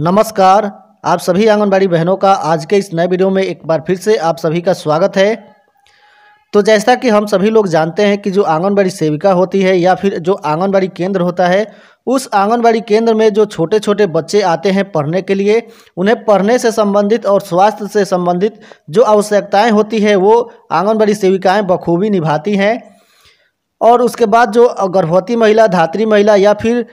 नमस्कार आप सभी आंगनबाड़ी बहनों का आज के इस नए वीडियो में एक बार फिर से आप सभी का स्वागत है तो जैसा कि हम सभी लोग जानते हैं कि जो आंगनबाड़ी सेविका होती है या फिर जो आंगनबाड़ी केंद्र होता है उस आंगनबाड़ी केंद्र में जो छोटे छोटे बच्चे आते हैं पढ़ने के लिए उन्हें पढ़ने से संबंधित और स्वास्थ्य से संबंधित जो आवश्यकताएँ होती है वो आंगनबाड़ी सेविकाएँ बखूबी निभाती हैं और उसके बाद जो गर्भवती महिला धात्री महिला या फिर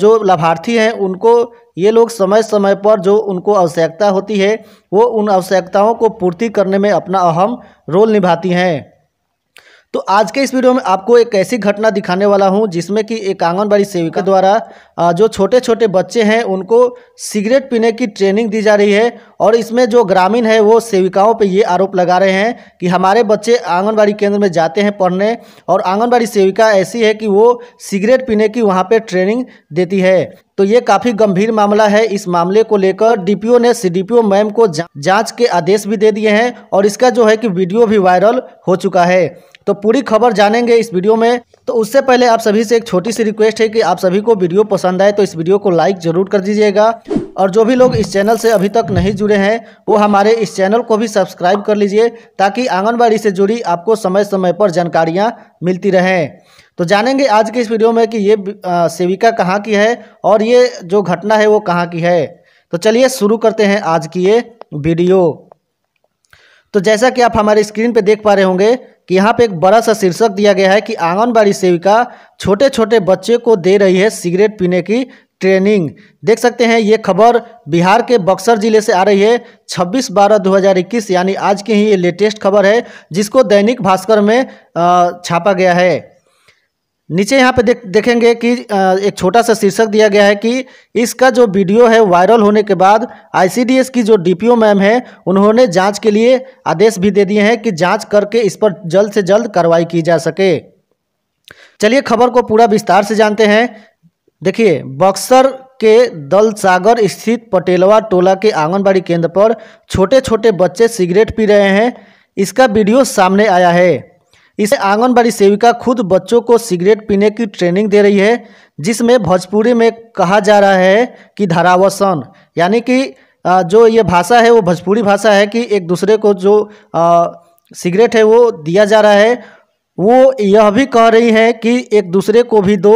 जो लाभार्थी हैं उनको ये लोग समय समय पर जो उनको आवश्यकता होती है वो उन आवश्यकताओं को पूर्ति करने में अपना अहम रोल निभाती हैं तो आज के इस वीडियो में आपको एक ऐसी घटना दिखाने वाला हूं जिसमें कि एक आंगनबाड़ी सेविका द्वारा जो छोटे छोटे बच्चे हैं उनको सिगरेट पीने की ट्रेनिंग दी जा रही है और इसमें जो ग्रामीण है वो सेविकाओं पे ये आरोप लगा रहे हैं कि हमारे बच्चे आंगनबाड़ी केंद्र में जाते हैं पढ़ने और आंगनबाड़ी सेविका ऐसी है कि वो सिगरेट पीने की वहाँ पे ट्रेनिंग देती है तो ये काफ़ी गंभीर मामला है इस मामले को लेकर डीपीओ ने सीडीपीओ मैम को जांच के आदेश भी दे दिए हैं और इसका जो है कि वीडियो भी वायरल हो चुका है तो पूरी खबर जानेंगे इस वीडियो में तो उससे पहले आप सभी से एक छोटी सी रिक्वेस्ट है कि आप सभी को वीडियो पसंद आए तो इस वीडियो को लाइक जरूर कर दीजिएगा और जो भी लोग इस चैनल से अभी तक नहीं जुड़े हैं वो हमारे इस चैनल को भी सब्सक्राइब कर लीजिए ताकि आंगनबाड़ी से जुड़ी आपको समय समय पर जानकारियाँ मिलती रहें तो जानेंगे आज के इस वीडियो में कि ये सेविका कहाँ की है और ये जो घटना है वो कहाँ की है तो चलिए शुरू करते हैं आज की ये वीडियो तो जैसा कि आप हमारे स्क्रीन पे देख पा रहे होंगे कि यहाँ पे एक बड़ा सा शीर्षक दिया गया है कि आंगनबाड़ी सेविका छोटे छोटे बच्चे को दे रही है सिगरेट पीने की ट्रेनिंग देख सकते हैं ये खबर बिहार के बक्सर जिले से आ रही है 26 बारह 2021 यानी आज की ही ये लेटेस्ट खबर है जिसको दैनिक भास्कर में छापा गया है नीचे यहाँ पे देख देखेंगे कि एक छोटा सा शीर्षक दिया गया है कि इसका जो वीडियो है वायरल होने के बाद आईसीडीएस की जो डीपीओ मैम है उन्होंने जांच के लिए आदेश भी दे दिए हैं कि जांच करके इस पर जल्द से जल्द कार्रवाई की जा सके चलिए खबर को पूरा विस्तार से जानते हैं देखिए बक्सर के दलसागर स्थित पटेलवा टोला के आंगनबाड़ी केंद्र पर छोटे छोटे बच्चे सिगरेट पी रहे हैं इसका वीडियो सामने आया है इसे आंगनबाड़ी सेविका खुद बच्चों को सिगरेट पीने की ट्रेनिंग दे रही है जिसमें भोजपुरी में कहा जा रहा है कि धारावसन यानी कि जो ये भाषा है वो भोजपुरी भाषा है कि एक दूसरे को जो सिगरेट है वो दिया जा रहा है वो यह भी कह रही हैं कि एक दूसरे को भी दो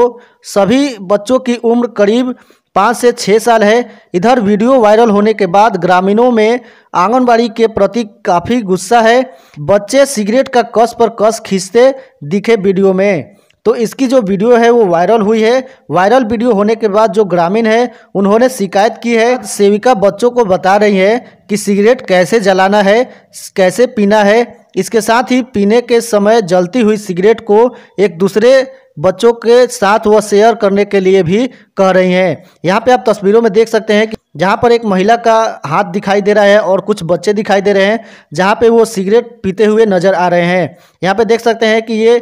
सभी बच्चों की उम्र करीब पाँच से छः साल है इधर वीडियो वायरल होने के बाद ग्रामीणों में आंगनबाड़ी के प्रति काफ़ी गुस्सा है बच्चे सिगरेट का कस पर कस खींचते दिखे वीडियो में तो इसकी जो वीडियो है वो वायरल हुई है वायरल वीडियो होने के बाद जो ग्रामीण है उन्होंने शिकायत की है सेविका बच्चों को बता रही है कि सिगरेट कैसे जलाना है कैसे पीना है इसके साथ ही पीने के समय जलती हुई सिगरेट को एक दूसरे बच्चों के साथ वह शेयर करने के लिए भी कह रही हैं यहाँ पे आप तस्वीरों में देख सकते हैं कि जहां पर एक महिला का हाथ दिखाई दे रहा है और कुछ बच्चे दिखाई दे रहे हैं जहां पे वो सिगरेट पीते हुए नजर आ रहे हैं यहां पे देख सकते हैं कि ये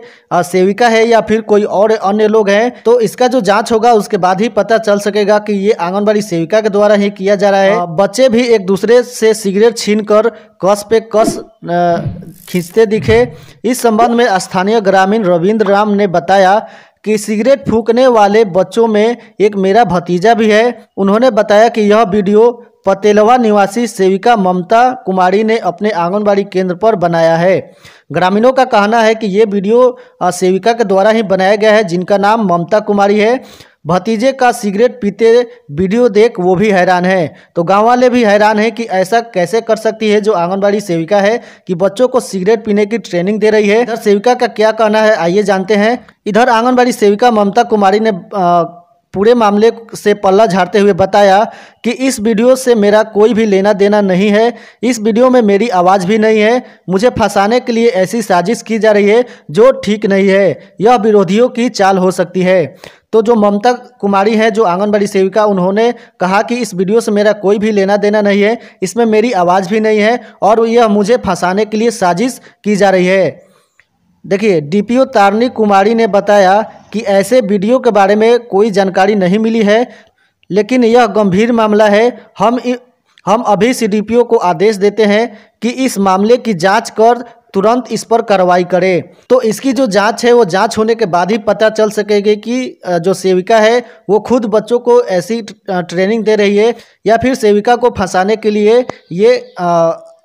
सेविका है या फिर कोई और अन्य लोग हैं तो इसका जो जांच होगा उसके बाद ही पता चल सकेगा कि ये आंगनबाड़ी सेविका के द्वारा ही किया जा रहा है बच्चे भी एक दूसरे से सिगरेट छीन कर कस पे कस खींचते दिखे इस संबंध में स्थानीय ग्रामीण रविन्द्र राम ने बताया कि सिगरेट फूकने वाले बच्चों में एक मेरा भतीजा भी है उन्होंने बताया कि यह वीडियो पतेलवा निवासी सेविका ममता कुमारी ने अपने आंगनबाड़ी केंद्र पर बनाया है ग्रामीणों का कहना है कि ये वीडियो सेविका के द्वारा ही बनाया गया है जिनका नाम ममता कुमारी है भतीजे का सिगरेट पीते वीडियो देख वो भी हैरान है तो गाँव वाले भी हैरान हैं कि ऐसा कैसे कर सकती है जो आंगनबाड़ी सेविका है कि बच्चों को सिगरेट पीने की ट्रेनिंग दे रही है इधर सेविका का क्या कहना है आइए जानते हैं इधर आंगनबाड़ी सेविका ममता कुमारी ने आ, पूरे मामले से पल्ला झाड़ते हुए बताया कि इस वीडियो से मेरा कोई भी लेना देना नहीं है इस वीडियो में मेरी आवाज़ भी नहीं है मुझे फंसाने के लिए ऐसी साजिश की जा रही है जो ठीक नहीं है यह विरोधियों की चाल हो सकती है तो जो ममता कुमारी है जो आंगनबाड़ी सेविका उन्होंने कहा कि इस वीडियो से मेरा कोई भी लेना देना नहीं है इसमें मेरी आवाज़ भी नहीं है और यह मुझे फंसाने के लिए साजिश की जा रही है देखिए डीपीओ तारनी कुमारी ने बताया कि ऐसे वीडियो के बारे में कोई जानकारी नहीं मिली है लेकिन यह गंभीर मामला है हम हम अभी सी को आदेश देते हैं कि इस मामले की जांच कर तुरंत इस पर कार्रवाई करे तो इसकी जो जांच है वो जांच होने के बाद ही पता चल सकेगी कि जो सेविका है वो खुद बच्चों को ऐसी ट्रेनिंग दे रही है या फिर सेविका को फंसाने के लिए ये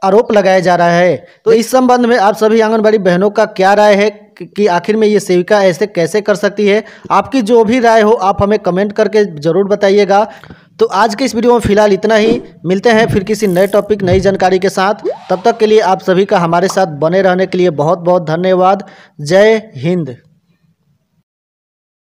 आरोप लगाया जा रहा है तो इस संबंध में आप सभी आंगनबाड़ी बहनों का क्या राय है कि आखिर में ये सेविका ऐसे कैसे कर सकती है आपकी जो भी राय हो आप हमें कमेंट करके ज़रूर बताइएगा तो आज के इस वीडियो में फिलहाल इतना ही मिलते हैं फिर किसी नए टॉपिक नई जानकारी के साथ तब तक के लिए आप सभी का हमारे साथ बने रहने के लिए बहुत बहुत धन्यवाद जय हिंद